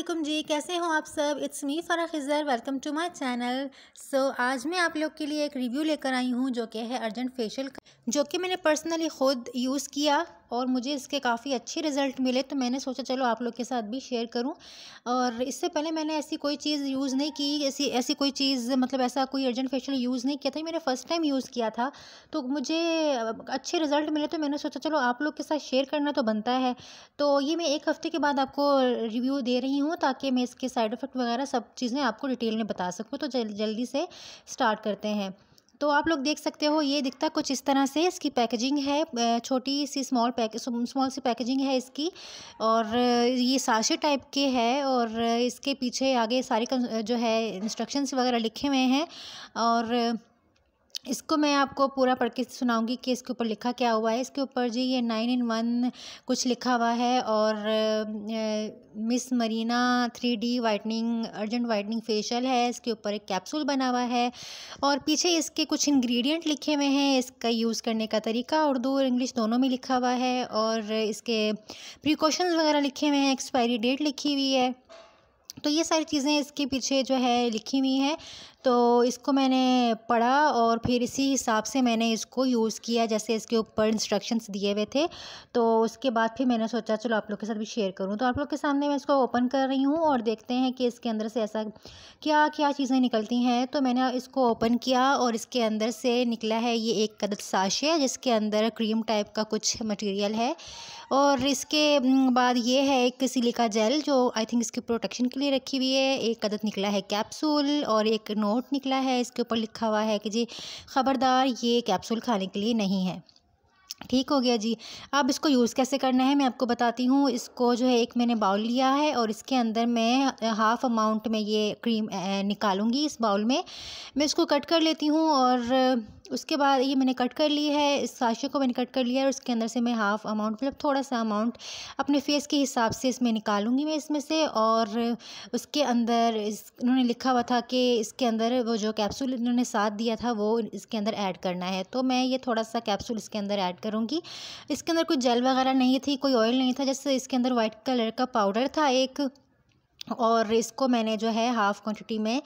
वालेकुम जी कैसे हो आप सब it's me Farah Khizar welcome to my channel so आज मैं आप लोग के लिए एक रिव्यू लेकर आई हूँ जो कि है अर्जेंट फेशियल का जो कि मैंने पर्सनली ख़ुद यूज़ किया और मुझे इसके काफ़ी अच्छे रिज़ल्ट मिले तो मैंने सोचा चलो आप लोग के साथ भी शेयर करूं और इससे पहले मैंने ऐसी कोई चीज़ यूज़ नहीं की ऐसी ऐसी कोई चीज़ मतलब ऐसा कोई अर्जेंट फेशियल यूज़ नहीं किया था मैंने फ़र्स्ट टाइम यूज़ किया था तो मुझे अच्छे रिज़ल्ट मिले तो मैंने सोचा चलो आप लोग के साथ शेयर करना तो बनता है तो ये मैं एक हफ़्ते के बाद आपको रिव्यू दे रही हूँ हूँ ताकि मैं इसके साइड इफ़ेक्ट वगैरह सब चीज़ें आपको डिटेल में बता सकूँ तो जल, जल्दी से स्टार्ट करते हैं तो आप लोग देख सकते हो ये दिखता कुछ इस तरह से इसकी पैकेजिंग है छोटी सी स्मॉल पैक स्मॉल सी पैकेजिंग है इसकी और ये साशे टाइप के है और इसके पीछे आगे सारे जो है इंस्ट्रक्शंस वगैरह लिखे हुए हैं और इसको मैं आपको पूरा पढ़ के सुनाऊंगी कि इसके ऊपर लिखा क्या हुआ है इसके ऊपर जी ये नाइन इन वन कुछ लिखा हुआ है और Miss Marina three D whitening urgent whitening facial है इसके ऊपर एक कैप्सूल बना हुआ है और पीछे इसके कुछ इंग्रेडिएंट लिखे हुए हैं इसका यूज़ करने का तरीका उर्दू और इंग्लिश दोनों में लिखा हुआ है और इसके प्रिकॉशन वगैरह लिखे हुए हैं एक्सपायरी डेट लिखी हुई है तो ये सारी चीज़ें इसके पीछे जो है लिखी हुई हैं तो इसको मैंने पढ़ा और फिर इसी हिसाब से मैंने इसको यूज़ किया जैसे इसके ऊपर इंस्ट्रक्शंस दिए हुए थे तो उसके बाद फिर मैंने सोचा चलो आप लोग के साथ भी शेयर करूँ तो आप लोग के सामने मैं इसको ओपन कर रही हूँ और देखते हैं कि इसके अंदर से ऐसा क्या क्या चीज़ें निकलती हैं तो मैंने इसको ओपन किया और इसके अंदर से निकला है ये एक कदर साशे जिसके अंदर क्रीम टाइप का कुछ मटीरियल है और इसके बाद ये है एक सिलिका जेल जो आई थिंक इसकी प्रोटेक्शन के लिए रखी हुई है एक कदर निकला है कैप्सूल और एक नो नोट निकला है इसके ऊपर लिखा हुआ है कि जी खबरदार ये कैप्सूल खाने के लिए नहीं है ठीक हो गया जी अब इसको यूज़ कैसे करना है मैं आपको बताती हूँ इसको जो है एक मैंने बाउल लिया है और इसके अंदर मैं हाफ़ अमाउंट में ये क्रीम निकालूंगी इस बाउल में मैं इसको कट कर लेती हूँ और उसके बाद ये मैंने कट कर ली है इस साशे को मैंने कट कर लिया है और उसके अंदर से मैं हाफ़ अमाउंट मतलब थोड़ा सा अमाउंट अपने फेस के हिसाब से इसमें निकालूंगी मैं इसमें से और उसके अंदर इस उन्होंने लिखा हुआ था कि इसके अंदर वो जो कैप्सूल इन्होंने साथ दिया था वो इसके अंदर ऐड करना है तो मैं ये थोड़ा सा कैप्सूल इसके अंदर ऐड कर करूँगी इसके अंदर कोई जेल वगैरह नहीं थी कोई ऑयल नहीं था जैसे इसके अंदर वाइट कलर का पाउडर था एक और इसको मैंने जो है हाफ़ क्वांटिटी में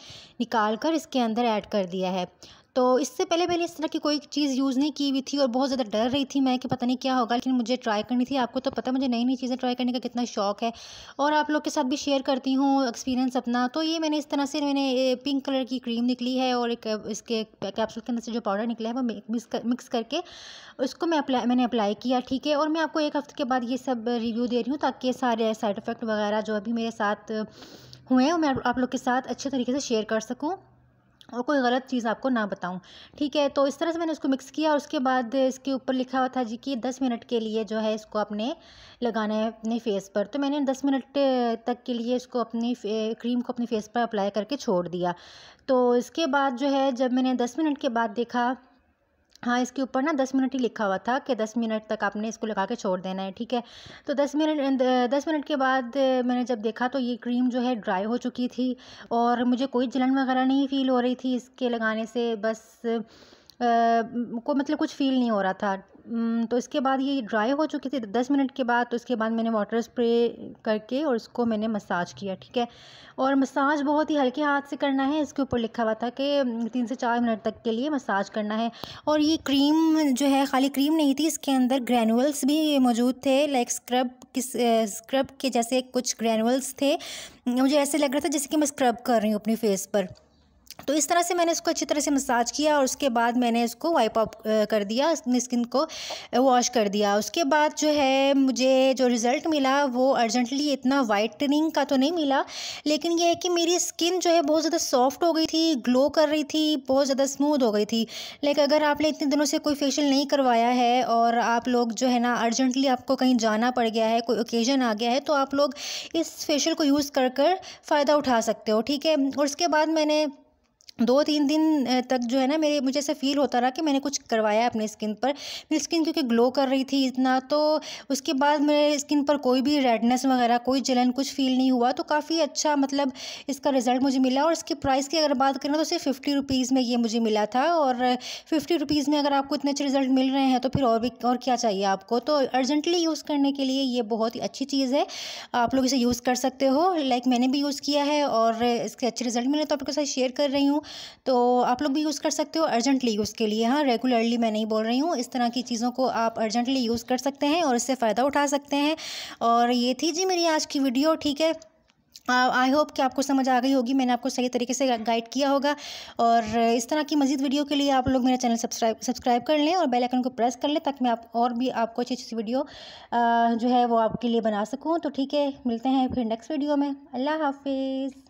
निकाल कर इसके अंदर ऐड कर दिया है तो इससे पहले मैंने इस तरह की कोई चीज़ यूज़ नहीं की हुई थी और बहुत ज़्यादा डर रही थी मैं कि पता नहीं क्या होगा लेकिन मुझे ट्राई करनी थी आपको तो पता मुझे नई नई चीज़ें ट्राई करने का कितना शौक़ है और आप लोग के साथ भी शेयर करती हूँ एक्सपीरियंस अपना तो ये मैंने इस तरह से मैंने पिंक कलर की क्रीम निकली है और एक इसके कैप्सूल के अंदर से जो पाउडर निकला है वो मिक्स कर, मिक्स करके उसको मैं अप्लाई मैंने अप्लाई किया ठीक है और मैं आपको एक हफ्ते के बाद ये सब रिव्यू दे रही हूँ ताकि सारे साइड इफ़ेक्ट वगैरह जो अभी मेरे साथ हुए हैं मैं आप लोग के साथ अच्छे तरीके से शेयर कर सकूँ और कोई गलत चीज़ आपको ना बताऊं ठीक है तो इस तरह से मैंने उसको मिक्स किया और उसके बाद इसके ऊपर लिखा हुआ था जी कि दस मिनट के लिए जो है इसको अपने लगाना है अपने फेस पर तो मैंने दस मिनट तक के लिए इसको अपनी क्रीम को अपने फेस पर अप्लाई करके छोड़ दिया तो इसके बाद जो है जब मैंने दस मिनट के बाद देखा हाँ इसके ऊपर ना दस मिनट ही लिखा हुआ था कि दस मिनट तक आपने इसको लगा के छोड़ देना है ठीक है तो दस मिनट दस मिनट के बाद मैंने जब देखा तो ये क्रीम जो है ड्राई हो चुकी थी और मुझे कोई जलन वगैरह नहीं फील हो रही थी इसके लगाने से बस आ, को मतलब कुछ फील नहीं हो रहा था तो इसके बाद ये ड्राई हो चुकी थी दस मिनट के बाद तो इसके बाद मैंने वाटर स्प्रे करके और इसको मैंने मसाज किया ठीक है और मसाज बहुत ही हल्के हाथ से करना है इसके ऊपर लिखा हुआ था कि तीन से चार मिनट तक के लिए मसाज करना है और ये क्रीम जो है खाली क्रीम नहीं थी इसके अंदर ग्रैनुअल्स भी मौजूद थे लाइक स्क्रब किस स्क्रब के जैसे कुछ ग्रैनुअल्स थे मुझे ऐसे लग रहा था जैसे कि मैं स्क्रब कर रही हूँ अपनी फेस पर तो इस तरह से मैंने इसको अच्छी तरह से मसाज किया और उसके बाद मैंने इसको वाइप अप कर दिया अपनी स्किन को वॉश कर दिया उसके बाद जो है मुझे जो रिज़ल्ट मिला वो अर्जेंटली इतना वाइटनिंग का तो नहीं मिला लेकिन यह है कि मेरी स्किन जो है बहुत ज़्यादा सॉफ्ट हो गई थी ग्लो कर रही थी बहुत ज़्यादा स्मूद हो गई थी लेकिन अगर आपने इतने दिनों से कोई फेशियल नहीं करवाया है और आप लोग जो है ना अर्जेंटली आपको कहीं जाना पड़ गया है कोई ओकेजन आ गया है तो आप लोग इस फेशियल को यूज़ कर कर फ़ायदा उठा सकते हो ठीक है और उसके बाद मैंने दो तीन दिन तक जो है ना मेरे मुझे ऐसा फील होता रहा कि मैंने कुछ करवाया अपने स्किन पर मेरी स्किन क्योंकि ग्लो कर रही थी इतना तो उसके बाद मेरे स्किन पर कोई भी रेडनेस वगैरह कोई जलन कुछ फील नहीं हुआ तो काफ़ी अच्छा मतलब इसका रिज़ल्ट मुझे मिला और इसके प्राइस की अगर बात करें तो सिर्फ फिफ्टी रुपीज़ में ये मुझे मिला था और फिफ्टी रुपीज़ में अगर आपको इतने अच्छे रिज़ल्ट मिल रहे हैं तो फिर और भी और क्या चाहिए आपको तो अर्जेंटली यूज़ करने के लिए ये बहुत ही अच्छी चीज़ है आप लोग इसे यूज़ कर सकते हो लाइक मैंने भी यूज़ किया है और इसके अच्छे रिज़ल्ट मिले तो आपके साथ शेयर कर रही हूँ तो आप लोग भी यूज़ कर सकते हो अर्जेंटली यूज़ के लिए हाँ रेगुलरली मैं नहीं बोल रही हूँ इस तरह की चीज़ों को आप अर्जेंटली यूज़ कर सकते हैं और इससे फ़ायदा उठा सकते हैं और ये थी जी मेरी आज की वीडियो ठीक है आई होप कि आपको समझ आ गई होगी मैंने आपको सही तरीके से गाइड किया होगा और इस तरह की मजीद वीडियो के लिए आप लोग मेरा चैनल सब्सक्राइब सब्सक्राइब कर लें और बेल आइकन को प्रेस कर लें ताकि मैं आप और भी आपको अच्छी अच्छी वीडियो जो है वो आपके लिए बना सकूँ तो ठीक है मिलते हैं फिर नेक्स्ट वीडियो में अल्लाह हाफिज़